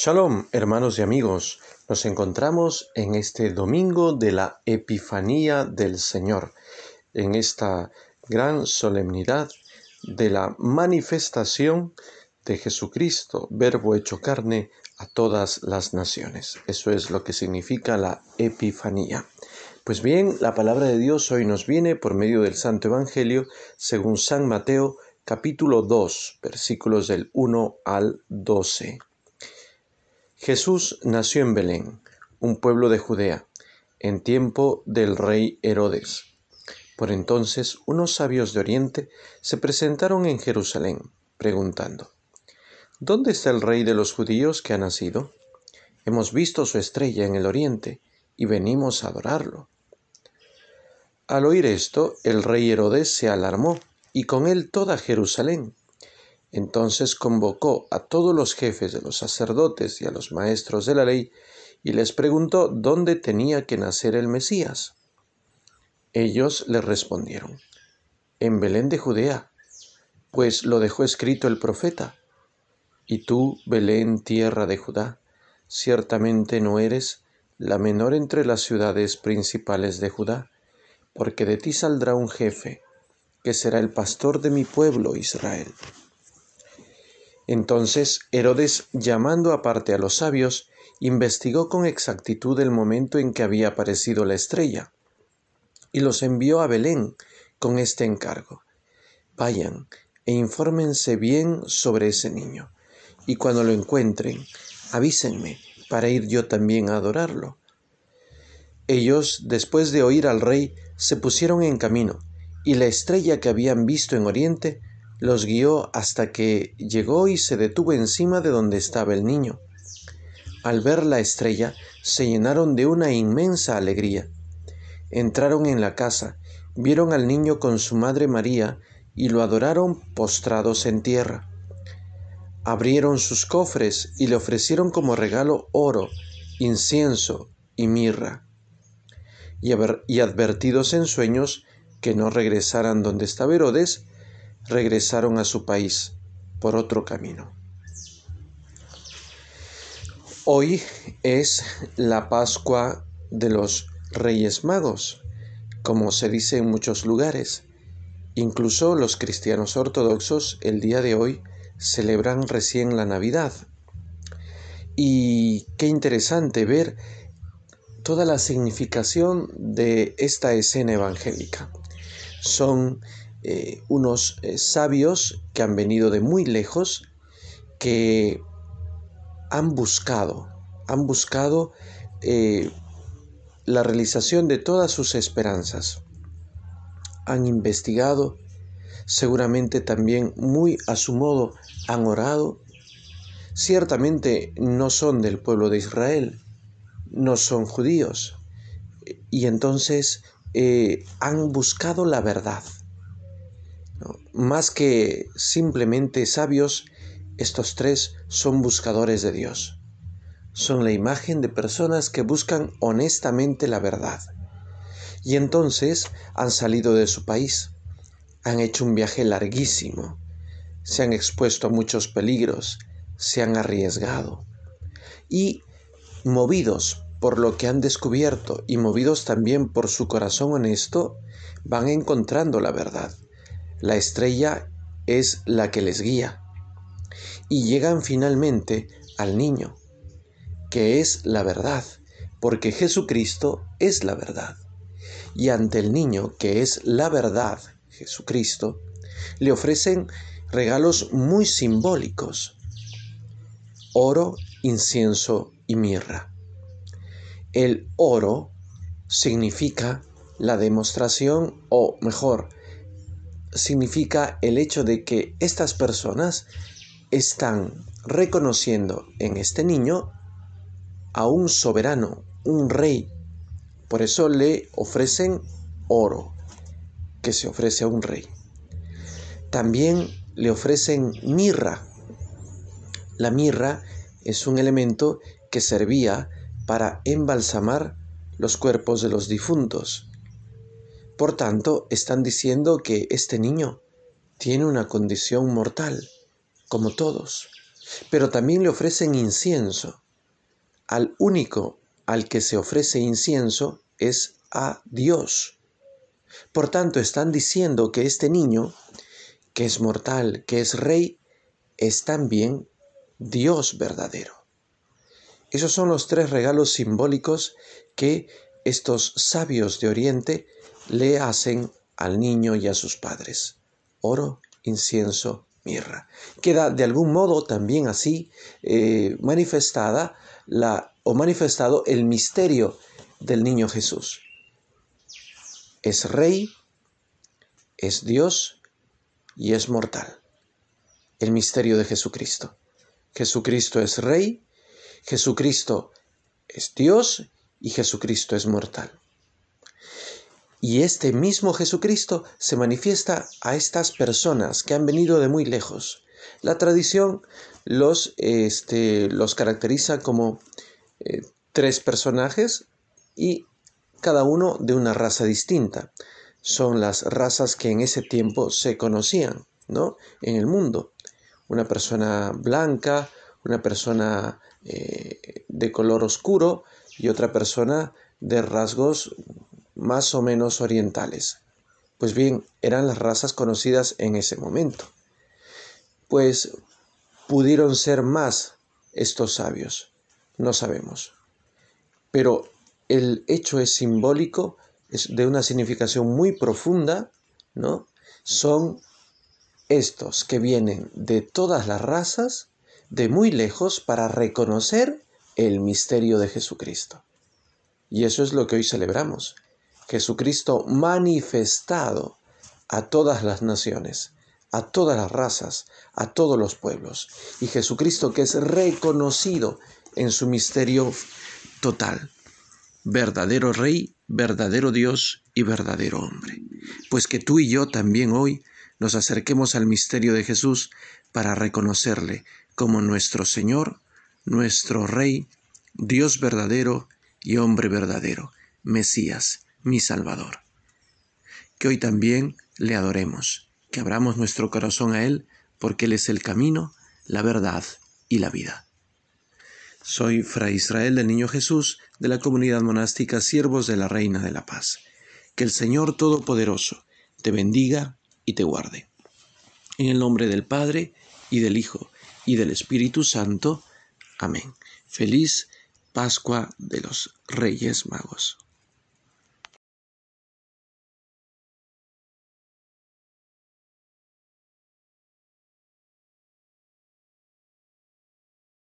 Shalom, hermanos y amigos. Nos encontramos en este domingo de la Epifanía del Señor, en esta gran solemnidad de la manifestación de Jesucristo, verbo hecho carne, a todas las naciones. Eso es lo que significa la Epifanía. Pues bien, la palabra de Dios hoy nos viene por medio del Santo Evangelio, según San Mateo capítulo 2, versículos del 1 al 12. Jesús nació en Belén, un pueblo de Judea, en tiempo del rey Herodes. Por entonces unos sabios de Oriente se presentaron en Jerusalén, preguntando, ¿Dónde está el rey de los judíos que ha nacido? Hemos visto su estrella en el Oriente y venimos a adorarlo. Al oír esto, el rey Herodes se alarmó y con él toda Jerusalén entonces convocó a todos los jefes de los sacerdotes y a los maestros de la ley y les preguntó dónde tenía que nacer el Mesías. Ellos le respondieron, en Belén de Judea, pues lo dejó escrito el profeta. Y tú, Belén, tierra de Judá, ciertamente no eres la menor entre las ciudades principales de Judá, porque de ti saldrá un jefe, que será el pastor de mi pueblo Israel. Entonces Herodes, llamando aparte a los sabios, investigó con exactitud el momento en que había aparecido la estrella, y los envió a Belén con este encargo. Vayan e infórmense bien sobre ese niño, y cuando lo encuentren, avísenme para ir yo también a adorarlo. Ellos, después de oír al rey, se pusieron en camino, y la estrella que habían visto en Oriente los guió hasta que llegó y se detuvo encima de donde estaba el niño. Al ver la estrella, se llenaron de una inmensa alegría. Entraron en la casa, vieron al niño con su madre María y lo adoraron postrados en tierra. Abrieron sus cofres y le ofrecieron como regalo oro, incienso y mirra. Y, advertidos en sueños que no regresaran donde estaba Herodes, regresaron a su país por otro camino. Hoy es la Pascua de los Reyes Magos, como se dice en muchos lugares. Incluso los cristianos ortodoxos el día de hoy celebran recién la Navidad. Y qué interesante ver toda la significación de esta escena evangélica. Son eh, unos eh, sabios que han venido de muy lejos, que han buscado, han buscado eh, la realización de todas sus esperanzas. Han investigado, seguramente también muy a su modo han orado. Ciertamente no son del pueblo de Israel, no son judíos, y entonces han buscado la verdad más que simplemente sabios, estos tres son buscadores de Dios. Son la imagen de personas que buscan honestamente la verdad. Y entonces han salido de su país. Han hecho un viaje larguísimo. Se han expuesto a muchos peligros. Se han arriesgado. Y movidos por lo que han descubierto y movidos también por su corazón honesto, van encontrando la verdad. La estrella es la que les guía. Y llegan finalmente al niño, que es la verdad, porque Jesucristo es la verdad. Y ante el niño, que es la verdad, Jesucristo, le ofrecen regalos muy simbólicos, oro, incienso y mirra. El oro significa la demostración, o mejor, significa el hecho de que estas personas están reconociendo en este niño a un soberano, un rey. Por eso le ofrecen oro, que se ofrece a un rey. También le ofrecen mirra. La mirra es un elemento que servía para embalsamar los cuerpos de los difuntos. Por tanto, están diciendo que este niño tiene una condición mortal, como todos, pero también le ofrecen incienso. Al único al que se ofrece incienso es a Dios. Por tanto, están diciendo que este niño, que es mortal, que es rey, es también Dios verdadero. Esos son los tres regalos simbólicos que estos sabios de Oriente le hacen al niño y a sus padres. Oro, incienso, mirra. Queda de algún modo también así eh, manifestada la, o manifestado el misterio del niño Jesús. Es rey, es Dios y es mortal. El misterio de Jesucristo. Jesucristo es rey, Jesucristo es Dios y Jesucristo es mortal. Y este mismo Jesucristo se manifiesta a estas personas que han venido de muy lejos. La tradición los, este, los caracteriza como eh, tres personajes y cada uno de una raza distinta. Son las razas que en ese tiempo se conocían, ¿no? En el mundo. Una persona blanca, una persona eh, de color oscuro y otra persona de rasgos más o menos orientales. Pues bien, eran las razas conocidas en ese momento. Pues pudieron ser más estos sabios, no sabemos. Pero el hecho es simbólico, es de una significación muy profunda, ¿no? Son estos que vienen de todas las razas, de muy lejos, para reconocer el misterio de Jesucristo. Y eso es lo que hoy celebramos, Jesucristo manifestado a todas las naciones, a todas las razas, a todos los pueblos. Y Jesucristo que es reconocido en su misterio total. Verdadero Rey, verdadero Dios y verdadero hombre. Pues que tú y yo también hoy nos acerquemos al misterio de Jesús para reconocerle como nuestro Señor, nuestro Rey, Dios verdadero y hombre verdadero, Mesías mi Salvador. Que hoy también le adoremos, que abramos nuestro corazón a Él, porque Él es el camino, la verdad y la vida. Soy Fray Israel del Niño Jesús de la comunidad monástica Siervos de la Reina de la Paz. Que el Señor Todopoderoso te bendiga y te guarde. En el nombre del Padre, y del Hijo, y del Espíritu Santo. Amén. Feliz Pascua de los Reyes Magos.